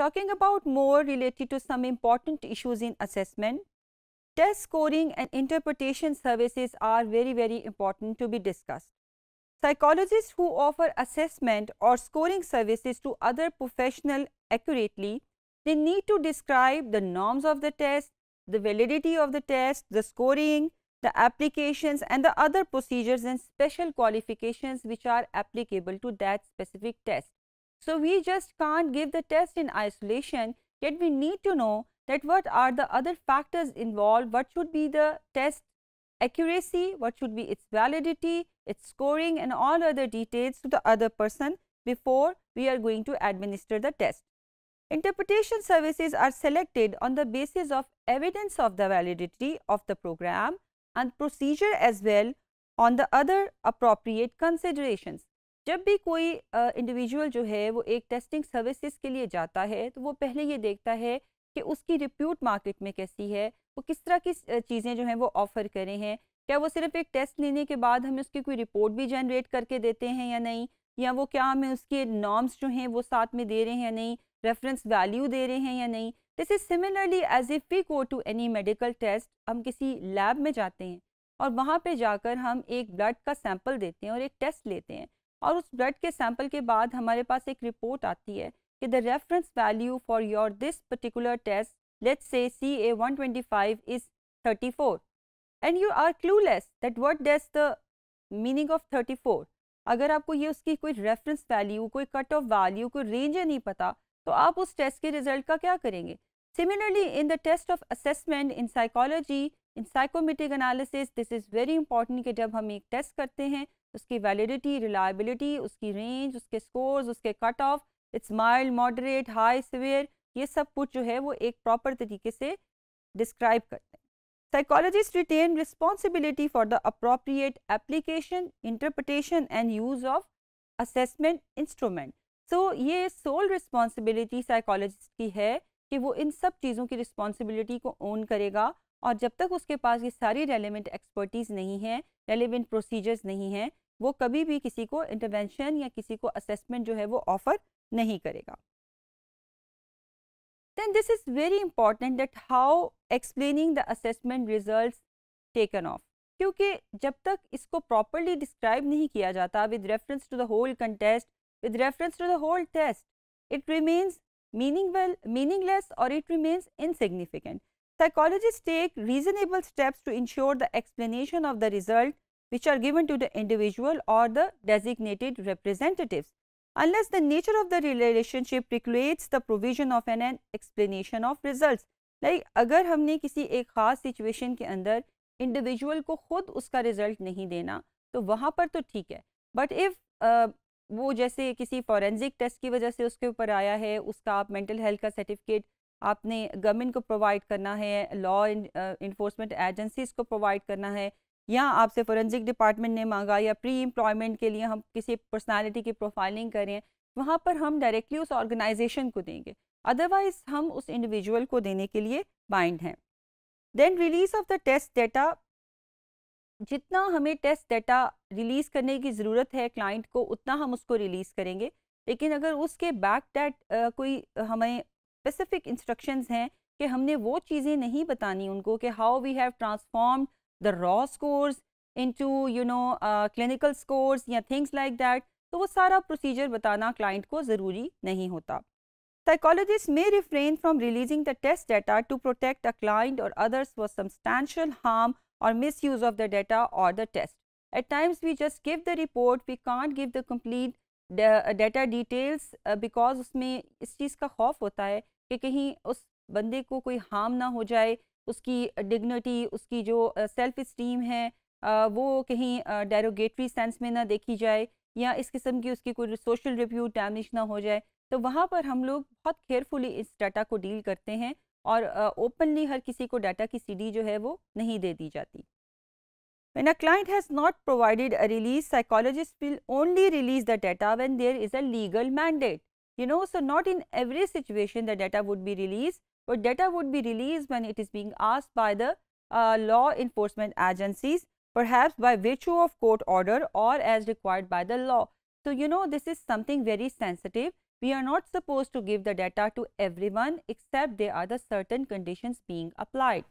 Talking about more related to some important issues in assessment, test scoring and interpretation services are very, very important to be discussed. Psychologists who offer assessment or scoring services to other professionals accurately, they need to describe the norms of the test, the validity of the test, the scoring, the applications and the other procedures and special qualifications which are applicable to that specific test. So, we just can't give the test in isolation, yet we need to know that what are the other factors involved, what should be the test accuracy, what should be its validity, its scoring and all other details to the other person before we are going to administer the test. Interpretation services are selected on the basis of evidence of the validity of the program and procedure as well on the other appropriate considerations. जब भी कोई individual जो है वो एक testing services के लिए जाता है तो वो पहले ये देखता है कि उसकी रिप्यूट मार्केट में कैसी है वो किस तरह की चीज़ें जो हैं वो ऑफ़र करें हैं क्या वो सिर्फ एक टेस्ट लेने के बाद हमें उसकी कोई रिपोर्ट भी जनरेट करके देते हैं या नहीं या वो क्या हमें उसके नॉर्म्स जो हैं वो साथ में दे रहे हैं या नहीं रेफरेंस वैल्यू दे रहे हैं या नहीं this is similarly as if we go to any medical test हम किसी लैब में जाते हैं और वहाँ पे जाकर हम एक ब्लड का सैंपल देते हैं और एक टेस्ट लेते हैं और उस ब्लड के सैंपल के बाद हमारे पास एक रिपोर्ट आती है कि the reference value for your this particular test let's five is thirty four and 34 are clueless that that days the meaning of thirty 34 अगर आपको ये उसकी कोई रेफरेंस वैल्यू कोई कट ऑफ वैल्यू कोई रेंज नहीं पता तो आप उस टेस्ट के रिजल्ट का क्या करेंगे similarly in the test of assessment in psychology in psychometric analysis this is very important कि जब हम एक टेस्ट करते हैं उसकी वैलिडिटी रिलायबिलिटी उसकी रेंज उसके स्कोर्स उसके cut off it's mild moderate high severe ये सब कुछ जो है वो एक प्रॉपर तरीके से डिस्क्राइब करते हैं psychologist retain responsibility for the appropriate application interpretation and use of assessment instrument so ये सोल रिस्पॉन्सिबिलिटी साइकोलॉजिस्ट की है कि वो इन सब चीज़ों की रिस्पॉन्सिबिलिटी को ओन करेगा और जब तक उसके पास ये सारी रेलिवेंट एक्सपर्टीज़ नहीं है रेलिवेंट प्रोसीजर्स नहीं है वो कभी भी किसी को इंटरवेंशन या किसी को असेसमेंट जो है वो ऑफर नहीं करेगा then this is very important that how explaining the assessment result taken of क्योंकि जब तक इसको प्रॉपरली डिस्क्राइब नहीं किया जाता with reference to the whole contest with reference to the whole test it remains meaning meaningless और it remains insignificant Psychologists take reasonable steps to ensure the explanation of the result which are given to the individual or the designated representatives unless the nature of the relationship precludes the provision of an, an explanation of results like, agar humne kisi ek khas situation ke andar individual ko khud uska result nahi dena to wahan par to theek hai but if uh, wo jaise kisi forensic test ki wajah se uske upar aaya hai uska aap mental health ka certificate आपने government को provide करना है law enforcement agencies को provide करना है या आपसे forensic department ने मांगा या प्री एम्प्लॉयमेंट के लिए हम किसी पर्सनालिटी की प्रोफाइलिंग करें वहाँ पर हम डायरेक्टली उस ऑर्गेनाइजेशन को देंगे अदरवाइज हम उस इंडिविजुअल को देने के लिए बाइंड हैं then release of the test data जितना हमें टेस्ट डेटा रिलीज़ करने की ज़रूरत है क्लाइंट को उतना हम उसको रिलीज़ करेंगे लेकिन अगर उसके बैक डेट uh, कोई हमें स्पेसिफिक इंस्ट्रक्शंस हैं कि हमने वो चीज़ें नहीं बतानी उनको कि how we have transformed the raw scores into you know clinical scores या थिंग्स लाइक दैट तो वो सारा प्रोसीजर बताना क्लाइंट को ज़रूरी नहीं होता psychologist may refrain from releasing the test data to protect a client और अदर्स वो सब्सटैशल हार्म और misuse of the data और the test at times we just give the report we can't give the complete data details because उसमें इस चीज़ का खौफ होता है कि कहीं उस बंदे को कोई हार्म ना हो जाए उसकी डिग्निटी उसकी जो सेल्फ इस्टीम है वो कहीं डेरोगेटरी सेंस में ना देखी जाए या इस किस्म की उसकी कोई सोशल रिव्यू डैमेज ना हो जाए तो वहाँ पर हम लोग बहुत केयरफुली इस डाटा को डील करते हैं और ओपनली हर किसी को डाटा की सीडी जो है वो नहीं दे दी जाती when a client has not provided a release psychologist will only release the data when there is a legal mandate You know, so not in every situation the data would be released, but data would be released when it is being asked by the uh, law enforcement agencies, perhaps by virtue of court order or as required by the law. So, you know, this is something very sensitive. We are not supposed to give the data to everyone except there are the certain conditions being applied.